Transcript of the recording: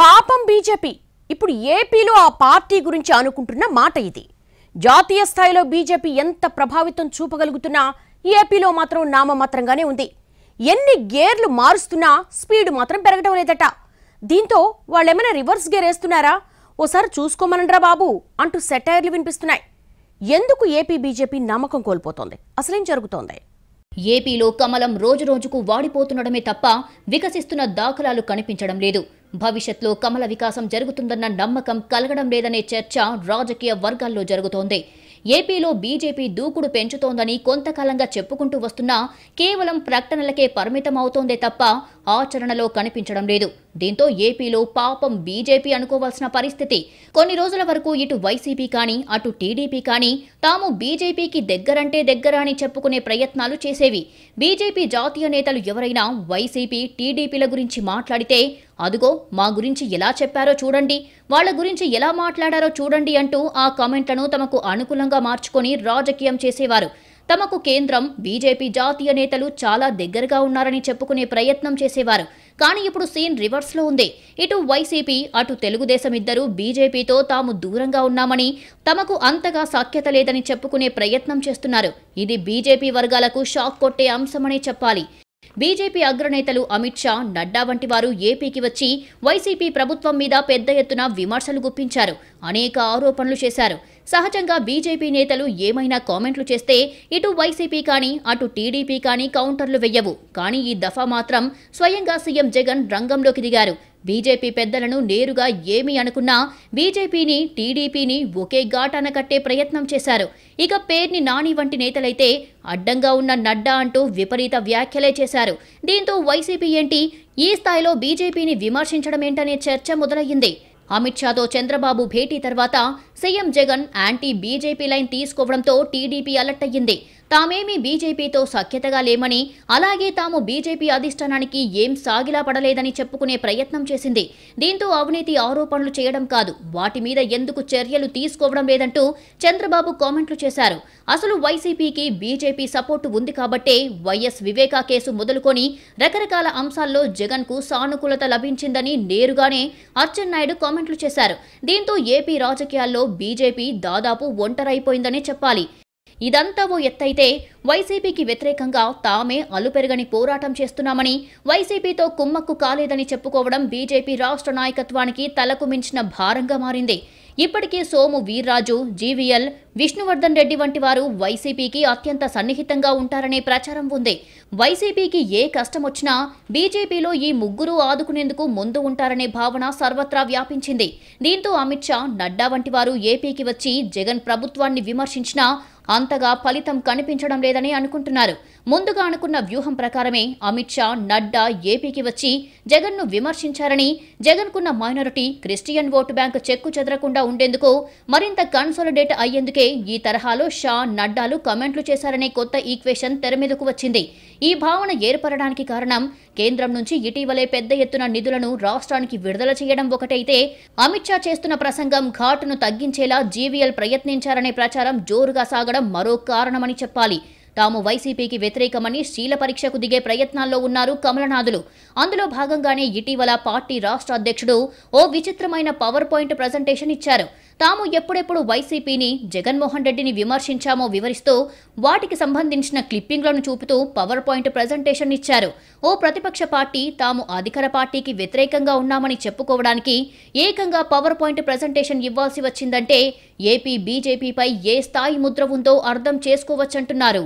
పాపం బీజేపీ ఇప్పుడు ఏపీలో ఆ పార్టీ గురించి అనుకుంటున్న మాట ఇది జాతీయ స్థాయిలో బీజేపీ ఎంత ప్రభావితం చూపగలుగుతున్నా ఏపీలో మాత్రం నామమాత్రంగానే ఉంది ఎన్ని గేర్లు మారుస్తున్నా స్పీడ్ మాత్రం పెరగడం లేదట దీంతో వాళ్ళేమైనా రివర్స్ గేర్ వేస్తున్నారా ఓసారి చూసుకోమనండ్రా బాబు అంటూ సెటైర్లు వినిపిస్తున్నాయి ఎందుకు ఏపీ బీజేపీ నమ్మకం కోల్పోతోంది అసలేం జరుగుతోంది ఏపీలో కమలం రోజురోజుకు వాడిపోతుండడమే తప్ప వికసిస్తున్న దాఖలాలు కనిపించడం లేదు భవిష్యత్లో కమల వికాసం జరుగుతుందన్న నమ్మకం కలగడం లేదనే చర్చ రాజకీయ వర్గాల్లో జరుగుతోంది ఏపీలో బీజేపీ దూకుడు పెంచుతోందని కొంతకాలంగా చెప్పుకుంటూ వస్తున్నా కేవలం ప్రకటనలకే పరిమితం అవుతోందే తప్ప ఆచరణలో కనిపించడం లేదు దీంతో ఏపీలో పాపం బీజేపీ అనుకోవాల్సిన పరిస్థితి కొన్ని రోజుల వరకు ఇటు వైసీపీ కానీ అటు టీడీపీ కానీ తాము బీజేపీకి దగ్గరంటే దగ్గర అని చెప్పుకునే ప్రయత్నాలు చేసేవి బీజేపీ జాతీయ నేతలు ఎవరైనా వైసీపీ టీడీపీల గురించి మాట్లాడితే అదుగో మా గురించి ఎలా చెప్పారో చూడండి వాళ్ల గురించి ఎలా మాట్లాడారో చూడండి అంటూ ఆ కామెంట్లను తమకు అనుకూలంగా మార్చుకొని రాజకీయం చేసేవారు తమకు కేంద్రం బీజేపీ జాతీయ నేతలు చాలా దగ్గరగా ఉన్నారని చెప్పుకునే ప్రయత్నం చేసేవారు కానీ ఇప్పుడు సీన్ రివర్స్లో ఉంది ఇటు వైసీపీ అటు తెలుగుదేశం ఇద్దరు బీజేపీతో తాము దూరంగా ఉన్నామని తమకు అంతగా సాఖ్యత లేదని చెప్పుకునే ప్రయత్నం చేస్తున్నారు ఇది బీజేపీ వర్గాలకు షాక్ కొట్టే అంశమనే చెప్పాలి బీజేపీ అగ్రనేతలు అమిత్ షా నడ్డా వంటి వారు ఏపీకి వచ్చి వైసీపీ ప్రభుత్వం మీద పెద్ద ఎత్తున విమర్శలు గుప్పించారు అనేక ఆరోపణలు చేశారు సహజంగా బీజేపీ నేతలు ఏమైనా కామెంట్లు చేస్తే ఇటు వైసీపీ కానీ అటు టీడీపీ కానీ కౌంటర్లు వెయ్యవు కానీ ఈ దఫా మాత్రం స్వయంగా సీఎం జగన్ రంగంలోకి దిగారు బీజేపీ పెద్దలను నేరుగా ఏమి అనుకున్నా బీజేపీని టీడీపీని ఒకే ఘాటాన కట్టే ప్రయత్నం చేశారు ఇక పేర్ని నాని వంటి నేతలైతే అడ్డంగా ఉన్న నడ్డా అంటూ విపరీత వ్యాఖ్యలే చేశారు దీంతో వైసీపీ ఏంటి ఈ స్థాయిలో బీజేపీని విమర్శించడమేంటనే చర్చ మొదలయ్యింది అమిత్ షాతో చంద్రబాబు భేటీ తర్వాత CM Jagan anti BJP line తీసుకోవడంతో టీడీపీ అలర్ట్ అయ్యింది తామేమీ బీజేపీతో సఖ్యతగా లేమని అలాగే తాము బీజేపీ అధిష్టానానికి ఏం సాగిలా పడలేదని చెప్పుకునే ప్రయత్నం చేసింది దీంతో అవినీతి ఆరోపణలు చేయడం కాదు వాటి మీద ఎందుకు చర్యలు తీసుకోవడం లేదంటూ చంద్రబాబు కామెంట్లు చేశారు అసలు వైసీపీకి బీజేపీ సపోర్టు ఉంది కాబట్టే వైఎస్ వివేకా కేసు మొదలుకొని రకరకాల అంశాల్లో జగన్ కు సానుకూలత లభించిందని నేరుగానే అచ్చెన్నాయుడు కామెంట్లు చేశారు దీంతో ఏపీ రాజకీయాల్లో బీజేపీ దాదాపు ఒంటరైపోయిందని చెప్పాలి ఇదంతా ఓ ఎత్తైతే వైసీపీకి వ్యతిరేకంగా తామే అలుపెరగని పోరాటం చేస్తున్నామని వైసీపీతో కుమ్మక్కు కాలేదని చెప్పుకోవడం బీజేపీ రాష్ట్ర నాయకత్వానికి తలకు మించిన భారంగా మారింది ఇప్పటికే సోము వీర్రాజు జీవీఎల్ విష్ణువర్ధన్ రెడ్డి వంటి వారు వైసీపీకి అత్యంత సన్నిహితంగా ఉంటారనే ప్రచారం ఉంది వైసీపీకి ఏ కష్టం వచ్చినా బీజేపీలో ఈ ముగ్గురు ఆదుకునేందుకు ముందు ఉంటారనే భావన సర్వత్రా వ్యాపించింది దీంతో అమిత్ షా నడ్డా వంటి వారు ఏపీకి వచ్చి జగన్ ప్రభుత్వాన్ని విమర్శించినా అంతగా ఫలితం కనిపించడం లేదని అనుకుంటున్నారు ముందుగా అనుకున్న వ్యూహం ప్రకారమే అమిత్ షా నడ్డా ఏపీకి వచ్చి జగన్ను విమర్శించారని జగన్కున్న మైనారిటీ క్రిస్టియన్ ఓటు బ్యాంక్ చెక్కు చెదరకుండా ఉండేందుకు మరింత కన్సాలిడేట్ అయ్యేందుకే ఈ తరహాలో షా నడ్డాలు కమెంట్లు చేశారనే కొత్త ఈక్వేషన్ తెరమీదకు వచ్చింది ఈ భావన ఏర్పడడానికి కారణం కేంద్రం నుంచి ఇటీవలే పెద్ద ఎత్తున నిధులను రాష్ట్రానికి విడుదల చేయడం ఒకటైతే అమిత్ షా చేస్తున్న ప్రసంగం ఘాటును తగ్గించేలా జీవీఎల్ ప్రయత్నించారనే ప్రచారం జోరుగా సాగడం మరో కారణమని చెప్పాలి తాము వైసీపీకి వ్యతిరేకమని శీల పరీక్షకు దిగే ప్రయత్నాల్లో ఉన్నారు కమలనాథులు అందులో భాగంగానే ఇటీవల పార్టీ రాష్ట్ర అధ్యక్షుడు ఓ విచిత్రమైన పవర్ పాయింట్ ప్రజెంటేషన్ ఇచ్చారు తాము ఎప్పుడెప్పుడు వైసీపీని జగన్మోహన్ రెడ్డిని విమర్శించామో వివరిస్తూ వాటికి సంబంధించిన క్లిప్పింగ్లను చూపుతూ పవర్ పాయింట్ ప్రజెంటేషన్ ఇచ్చారు ఓ ప్రతిపక్ష పార్టీ తాము అధికార పార్టీకి వ్యతిరేకంగా ఉన్నామని చెప్పుకోవడానికి ఏకంగా పవర్ పాయింట్ ప్రజెంటేషన్ ఇవ్వాల్సి వచ్చిందంటే ఏపీ బీజేపీపై ఏ స్థాయి ముద్ర ఉందో అర్థం చేసుకోవచ్చంటున్నారు